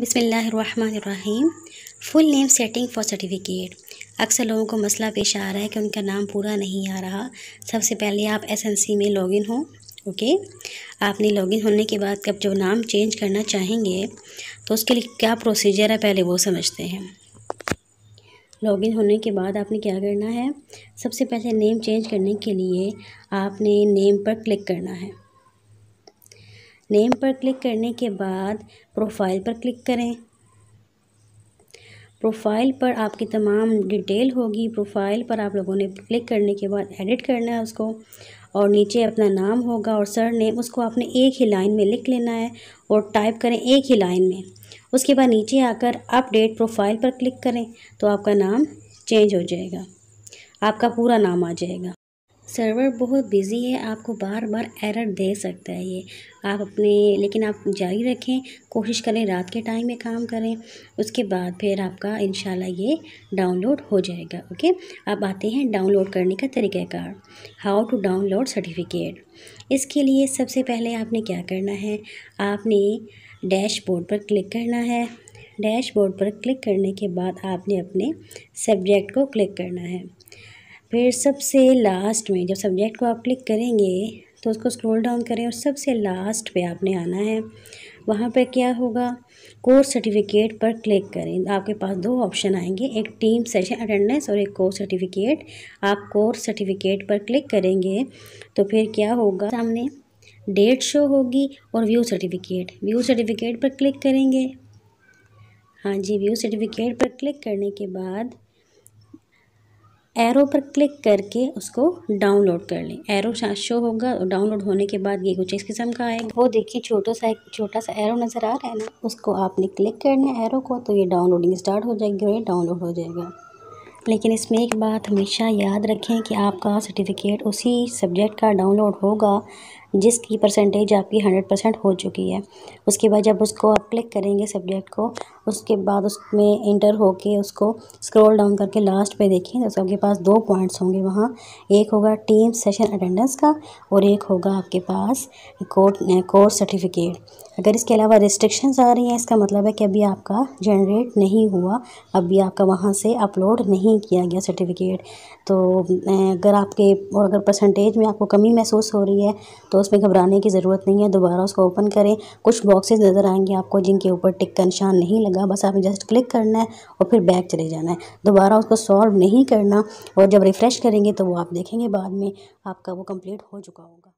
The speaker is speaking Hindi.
बिसमीम full name setting for certificate अक्सर लोगों को मसला पेश आ रहा है कि उनका नाम पूरा नहीं आ रहा सबसे पहले आप एसएनसी में लॉगिन हो ओके आपने लॉगिन होने के बाद कब जो नाम चेंज करना चाहेंगे तो उसके लिए क्या प्रोसीजर है पहले वो समझते हैं लॉगिन होने के बाद आपने क्या करना है सबसे पहले नेम चेंज करने के लिए आपने नेम पर क्लिक करना है नेम पर क्लिक करने के बाद प्रोफाइल पर क्लिक करें प्रोफाइल पर आपकी तमाम डिटेल होगी प्रोफाइल पर आप लोगों ने क्लिक करने के बाद एडिट करना है उसको और नीचे अपना नाम होगा और सर नेम उसको आपने एक ही लाइन में लिख लेना है और टाइप करें एक ही लाइन में उसके बाद नीचे आकर अपडेट प्रोफाइल पर क्लिक करें तो आपका नाम चेंज हो जाएगा आपका पूरा नाम आ जाएगा सर्वर बहुत बिज़ी है आपको बार बार एरर दे सकता है ये आप अपने लेकिन आप जारी रखें कोशिश करें रात के टाइम में काम करें उसके बाद फिर आपका इन ये डाउनलोड हो जाएगा ओके अब आते हैं डाउनलोड करने का तरीक़ाकार हाउ टू डाउनलोड सर्टिफिकेट इसके लिए सबसे पहले आपने क्या करना है आपने डैशबोर्ड पर क्लिक करना है डैशबोर्ड पर क्लिक करने के बाद आपने अपने सब्जेक्ट को क्लिक करना है फिर सबसे लास्ट में जब सब्जेक्ट को आप क्लिक करेंगे तो उसको स्क्रॉल डाउन करें और सबसे लास्ट पे आपने आना है वहाँ पर क्या होगा कोर्स सर्टिफिकेट पर क्लिक करें आपके पास दो ऑप्शन आएंगे एक टीम सेशन अटेंडेंस और एक कोर्स सर्टिफिकेट आप कोर्स सर्टिफिकेट पर क्लिक करेंगे तो फिर क्या होगा सामने डेट शो होगी और व्यू सर्टिफिकेट व्यू सर्टिफिकेट पर क्लिक करेंगे हाँ जी व्यू सर्टिफिकेट पर क्लिक करने के बाद एरो पर क्लिक करके उसको डाउनलोड कर लें एरो शो होगा और डाउनलोड होने के बाद ये कुछ इस किस्म का आएगा वो देखिए छोटा सा एक छोटा सा एरो नज़र आ रहा है ना उसको आपने क्लिक करना है एरो को तो ये डाउनलोडिंग स्टार्ट हो जाएगी और ये डाउनलोड हो जाएगा लेकिन इसमें एक बात हमेशा याद रखें कि आपका सर्टिफिकेट उसी सब्जेक्ट का डाउनलोड होगा जिसकी परसेंटेज आपकी हंड्रेड परसेंट हो चुकी है उसके बाद जब उसको आप क्लिक करेंगे सब्जेक्ट को उसके बाद उसमें इंटर होके उसको स्क्रॉल डाउन करके लास्ट पे देखें तो सबके पास दो पॉइंट्स होंगे वहाँ एक होगा टीम सेशन अटेंडेंस का और एक होगा आपके पास कोर्स सर्टिफिकेट अगर इसके अलावा रिस्ट्रिक्शंस आ रही हैं इसका मतलब है कि अभी आपका जनरेट नहीं हुआ अभी आपका वहाँ से अपलोड नहीं किया गया सर्टिफिकेट तो अगर आपके और अगर परसेंटेज में आपको कमी महसूस हो रही है तो उसमें घबराने की ज़रूरत नहीं है दोबारा उसको ओपन करें कुछ बॉक्सेस नज़र आएंगे आपको जिनके ऊपर टिक का निशान नहीं लगा बस आपने जस्ट क्लिक करना है और फिर बैक चले जाना है दोबारा उसको सॉल्व नहीं करना और जब रिफ़्रेश करेंगे तो वो आप देखेंगे बाद में आपका वो कम्प्लीट हो चुका होगा